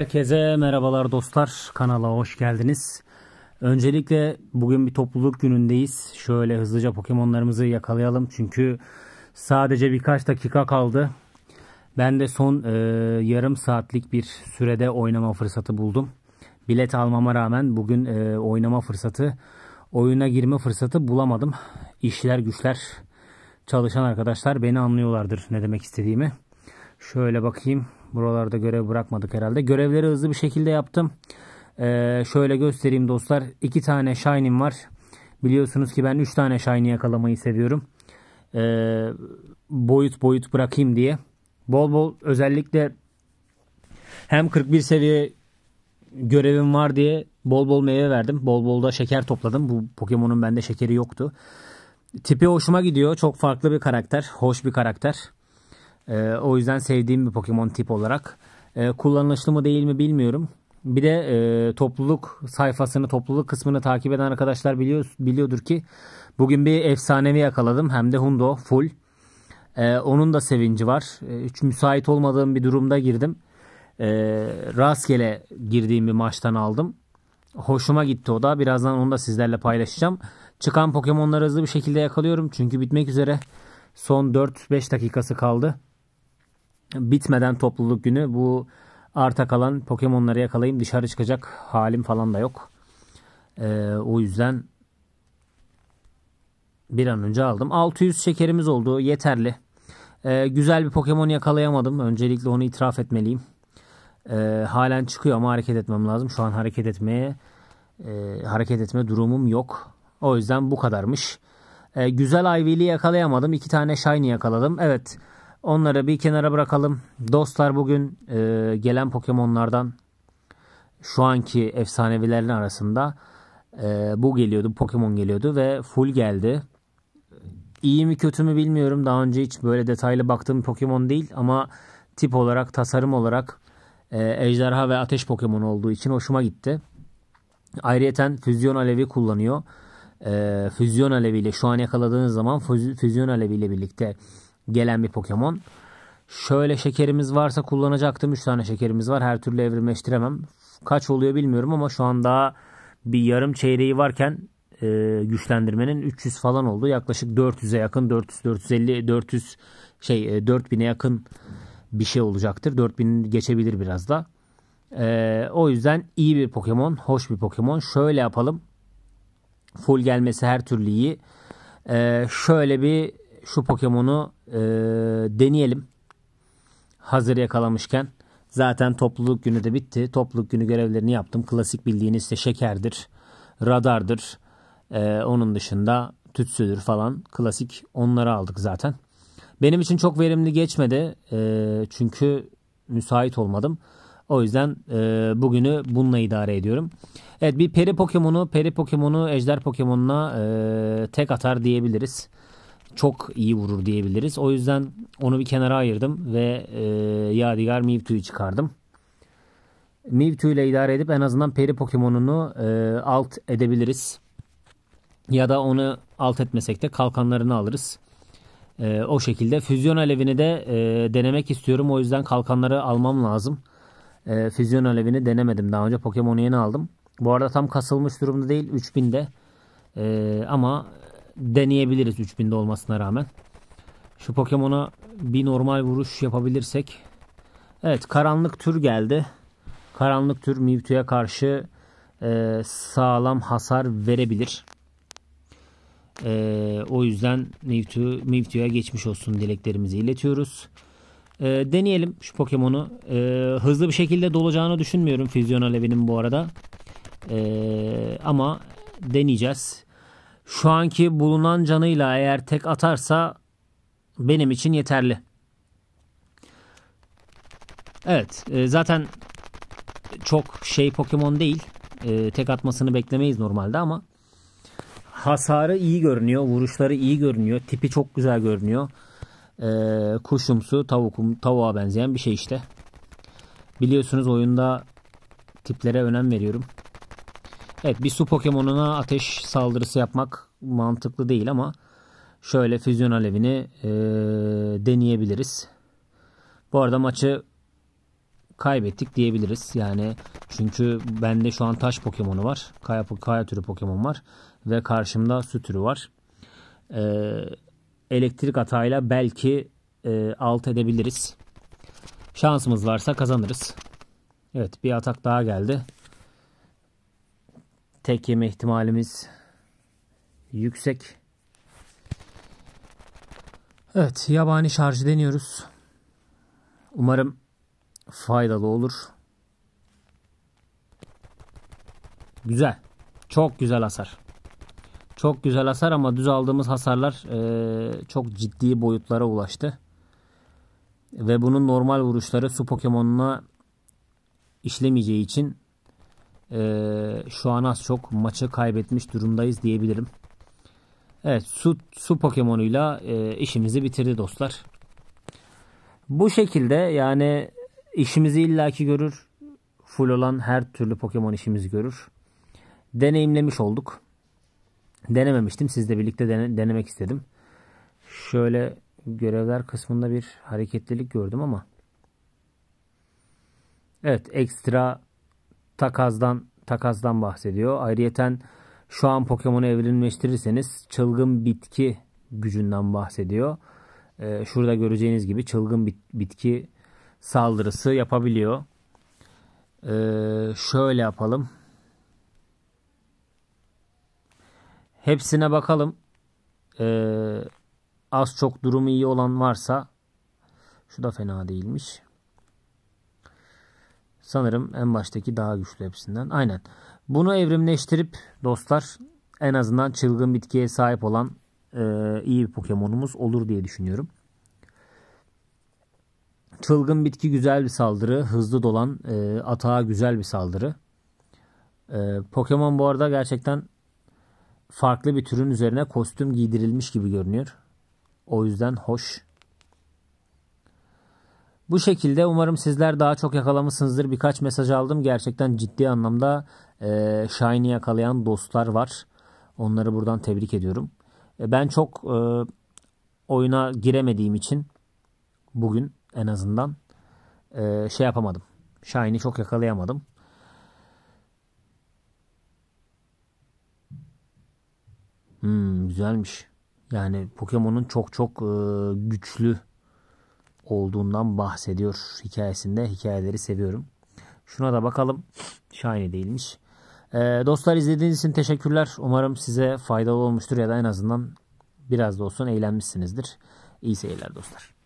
Herkese merhabalar dostlar. Kanala hoş geldiniz. Öncelikle bugün bir topluluk günündeyiz. Şöyle hızlıca Pokemon'larımızı yakalayalım. Çünkü sadece birkaç dakika kaldı. Ben de son e, yarım saatlik bir sürede oynama fırsatı buldum. Bilet almama rağmen bugün e, oynama fırsatı, oyuna girme fırsatı bulamadım. İşler güçler çalışan arkadaşlar beni anlıyorlardır ne demek istediğimi. Şöyle bakayım. Buralarda görev bırakmadık herhalde. Görevleri hızlı bir şekilde yaptım. Ee, şöyle göstereyim dostlar. 2 tane Shiny'im var. Biliyorsunuz ki ben 3 tane Shiny yakalamayı seviyorum. Ee, boyut boyut bırakayım diye. Bol bol özellikle hem 41 seviye görevim var diye bol bol meyve verdim. Bol bol da şeker topladım. Bu Pokemon'un bende şekeri yoktu. Tipi hoşuma gidiyor. Çok farklı bir karakter. Hoş bir karakter. E, o yüzden sevdiğim bir Pokemon tip olarak. E, kullanışlı mı değil mi bilmiyorum. Bir de e, topluluk sayfasını, topluluk kısmını takip eden arkadaşlar biliyor, biliyordur ki bugün bir efsanevi yakaladım. Hem de Hundo full. E, onun da sevinci var. E, hiç müsait olmadığım bir durumda girdim. E, rastgele girdiğim bir maçtan aldım. Hoşuma gitti o da. Birazdan onu da sizlerle paylaşacağım. Çıkan Pokemon'ları hızlı bir şekilde yakalıyorum. Çünkü bitmek üzere. Son 4-5 dakikası kaldı bitmeden topluluk günü bu arta kalan Pokemon'ları yakalayayım dışarı çıkacak halim falan da yok. Ee, o yüzden bir an önce aldım. 600 şekerimiz oldu yeterli. Ee, güzel bir Pokemon yakalayamadım. Öncelikle onu itiraf etmeliyim. Ee, halen çıkıyor ama hareket etmem lazım. Şu an hareket etmeye e, hareket etme durumum yok. O yüzden bu kadarmış. Ee, güzel Ivy'li yakalayamadım. İki tane Shiny yakaladım. Evet. Onları bir kenara bırakalım. Dostlar bugün e, gelen Pokemon'lardan şu anki efsanevilerin arasında e, bu geliyordu. Pokemon geliyordu ve full geldi. İyi mi kötü mü bilmiyorum. Daha önce hiç böyle detaylı baktığım Pokemon değil ama tip olarak, tasarım olarak e, ejderha ve ateş Pokemon olduğu için hoşuma gitti. Ayrıyeten füzyon alevi kullanıyor. E, füzyon aleviyle şu an yakaladığınız zaman füzyon aleviyle birlikte gelen bir Pokemon. Şöyle şekerimiz varsa kullanacaktım. 3 tane şekerimiz var. Her türlü evrimleştiremem. Kaç oluyor bilmiyorum ama şu an daha bir yarım çeyreği varken e, güçlendirmenin 300 falan oldu. Yaklaşık 400'e yakın 400 450 400 şey 4000'e yakın bir şey olacaktır. 4000 geçebilir biraz da. E, o yüzden iyi bir Pokemon, hoş bir Pokemon. Şöyle yapalım. Full gelmesi her türlü iyi. E, şöyle bir şu Pokemon'u e, deneyelim. Hazır yakalamışken. Zaten topluluk günü de bitti. Topluluk günü görevlerini yaptım. Klasik bildiğiniz işte şekerdir, radardır. E, onun dışında tütsüdür falan. Klasik onları aldık zaten. Benim için çok verimli geçmedi. E, çünkü müsait olmadım. O yüzden e, bugünü bununla idare ediyorum. Evet bir peri Pokemon'u, peri Pokemon'u, ejder Pokemon'una e, tek atar diyebiliriz çok iyi vurur diyebiliriz. O yüzden onu bir kenara ayırdım ve e, Yadigar Mewtwo'yu çıkardım. Mewtwo ile idare edip en azından peri Pokemon'unu e, alt edebiliriz. Ya da onu alt etmesek de kalkanlarını alırız. E, o şekilde füzyon alevini de e, denemek istiyorum. O yüzden kalkanları almam lazım. E, füzyon alevini denemedim. Daha önce Pokemon'u yeni aldım. Bu arada tam kasılmış durumda değil. 3000'de. E, ama deneyebiliriz 3000'de olmasına rağmen. Şu Pokemon'a bir normal vuruş yapabilirsek. Evet karanlık tür geldi. Karanlık tür Mewtwo'ya karşı e, sağlam hasar verebilir. E, o yüzden Mewtwo, Mewtwo'ya geçmiş olsun dileklerimizi iletiyoruz. E, deneyelim şu Pokemon'u. E, hızlı bir şekilde dolacağını düşünmüyorum Fizyon alevinin bu arada. E, ama deneyeceğiz şu anki bulunan canıyla eğer tek atarsa benim için yeterli. Evet e, zaten çok şey Pokemon değil. E, tek atmasını beklemeyiz normalde ama hasarı iyi görünüyor. Vuruşları iyi görünüyor. Tipi çok güzel görünüyor. E, kuşumsu tavukum, tavuğa benzeyen bir şey işte. Biliyorsunuz oyunda tiplere önem veriyorum. Evet bir su Pokemon'una ateş saldırısı yapmak mantıklı değil ama şöyle füzyon alevini e, deneyebiliriz. Bu arada maçı kaybettik diyebiliriz. Yani çünkü bende şu an taş Pokemon'u var. Kaya, kaya türü Pokemon var. Ve karşımda su türü var. E, elektrik atayla belki e, alt edebiliriz. Şansımız varsa kazanırız. Evet bir atak daha geldi tek yeme ihtimalimiz yüksek. Evet yabani şarjı deniyoruz. Umarım faydalı olur. Güzel. Çok güzel hasar. Çok güzel hasar ama düz aldığımız hasarlar e, çok ciddi boyutlara ulaştı. Ve bunun normal vuruşları su Pokemon'una işlemeyeceği için e, şu an az çok maçı kaybetmiş durumdayız diyebilirim. Evet su, su Pokemon'uyla e, işimizi bitirdi dostlar. Bu şekilde yani işimizi illaki görür. Full olan her türlü Pokemon işimizi görür. Deneyimlemiş olduk. Denememiştim. Sizle birlikte dene, denemek istedim. Şöyle görevler kısmında bir hareketlilik gördüm ama. Evet ekstra takazdan takazdan bahsediyor. Ayrıyeten şu an Pokemon'u evrimleştirirseniz çılgın bitki gücünden bahsediyor. Ee, şurada göreceğiniz gibi çılgın bit, bitki saldırısı yapabiliyor. Ee, şöyle yapalım. Hepsine bakalım. Ee, az çok durumu iyi olan varsa şu da fena değilmiş. Sanırım en baştaki daha güçlü hepsinden. Aynen. Bunu evrimleştirip dostlar en azından çılgın bitkiye sahip olan e, iyi bir Pokemon'umuz olur diye düşünüyorum. Çılgın bitki güzel bir saldırı. Hızlı dolan e, atağa güzel bir saldırı. E, Pokemon bu arada gerçekten farklı bir türün üzerine kostüm giydirilmiş gibi görünüyor. O yüzden hoş. Bu şekilde umarım sizler daha çok yakalamışsınızdır. Birkaç mesaj aldım. Gerçekten ciddi anlamda e, Shine'i yakalayan dostlar var. Onları buradan tebrik ediyorum. E, ben çok e, oyuna giremediğim için bugün en azından e, şey yapamadım. Shine'i çok yakalayamadım. Hmm, güzelmiş. Yani Pokemon'un çok çok e, güçlü olduğundan bahsediyor hikayesinde. Hikayeleri seviyorum. Şuna da bakalım. Şahane değilmiş. Ee, dostlar izlediğiniz için teşekkürler. Umarım size faydalı olmuştur ya da en azından biraz da olsun eğlenmişsinizdir. İyi seyirler dostlar.